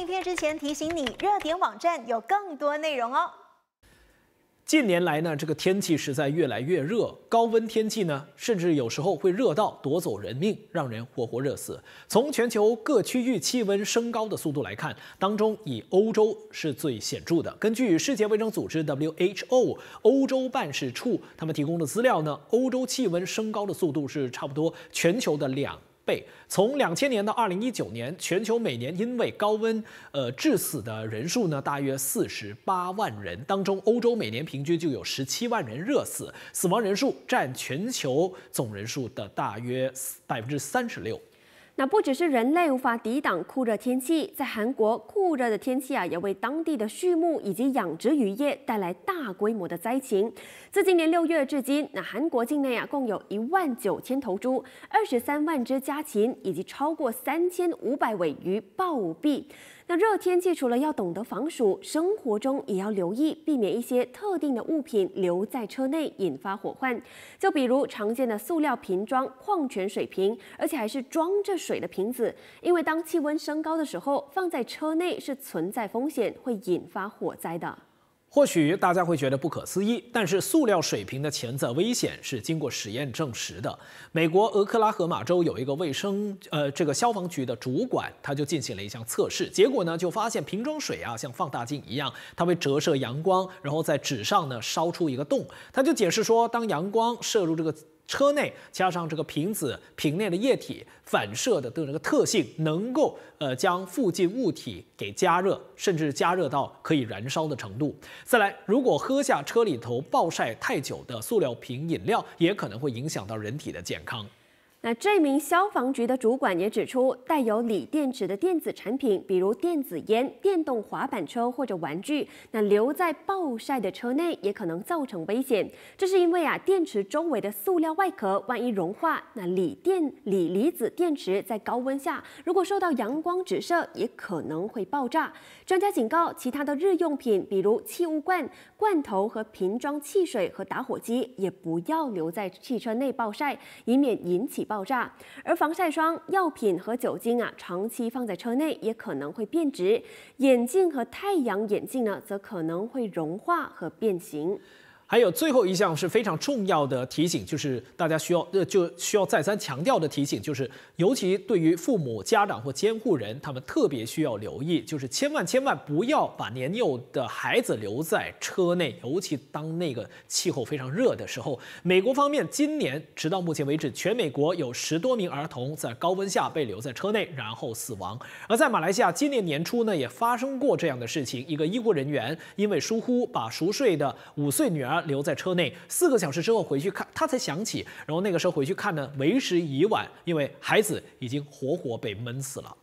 影片之前提醒你，热点网站有更多内容哦。近年来呢，这个天气实在越来越热，高温天气呢，甚至有时候会热到夺走人命，让人活活热死。从全球各区域气温升高的速度来看，当中以欧洲是最显著的。根据世界卫生组织 （WHO） 欧洲办事处他们提供的资料呢，欧洲气温升高的速度是差不多全球的两。从两千年到二零一九年，全球每年因为高温，呃，致死的人数呢，大约四十八万人。当中，欧洲每年平均就有十七万人热死，死亡人数占全球总人数的大约百分之三十六。那不只是人类无法抵挡酷热天气，在韩国酷热的天气啊，也为当地的畜牧以及养殖渔业带来大规模的灾情。自今年六月至今，那韩国境内啊，共有一万九千头猪、二十三万只家禽以及超过三千五百尾鱼暴毙。那热天气除了要懂得防暑，生活中也要留意避免一些特定的物品留在车内引发火患，就比如常见的塑料瓶装矿泉水瓶，而且还是装着。水的瓶子，因为当气温升高的时候，放在车内是存在风险，会引发火灾的。或许大家会觉得不可思议，但是塑料水瓶的潜在危险是经过实验证实的。美国俄克拉荷马州有一个卫生呃，这个消防局的主管，他就进行了一项测试，结果呢就发现瓶装水啊像放大镜一样，它会折射阳光，然后在纸上呢烧出一个洞。他就解释说，当阳光射入这个。车内加上这个瓶子瓶内的液体反射的的这个特性，能够呃将附近物体给加热，甚至加热到可以燃烧的程度。再来，如果喝下车里头暴晒太久的塑料瓶饮料，也可能会影响到人体的健康。那这名消防局的主管也指出，带有锂电池的电子产品，比如电子烟、电动滑板车或者玩具，那留在暴晒的车内也可能造成危险。这是因为啊，电池周围的塑料外壳万一融化，那锂电锂离子电池在高温下，如果受到阳光直射，也可能会爆炸。专家警告，其他的日用品，比如气雾罐、罐头和瓶装汽水和打火机，也不要留在汽车内暴晒，以免引起。爆炸，而防晒霜、药品和酒精啊，长期放在车内也可能会变质；眼镜和太阳眼镜呢，则可能会融化和变形。还有最后一项是非常重要的提醒，就是大家需要呃就需要再三强调的提醒，就是尤其对于父母、家长或监护人，他们特别需要留意，就是千万千万不要把年幼的孩子留在车内，尤其当那个气候非常热的时候。美国方面今年直到目前为止，全美国有十多名儿童在高温下被留在车内然后死亡。而在马来西亚今年年初呢，也发生过这样的事情，一个医护人员因为疏忽把熟睡的五岁女儿。留在车内四个小时之后回去看，他才想起，然后那个时候回去看呢，为时已晚，因为孩子已经活活被闷死了。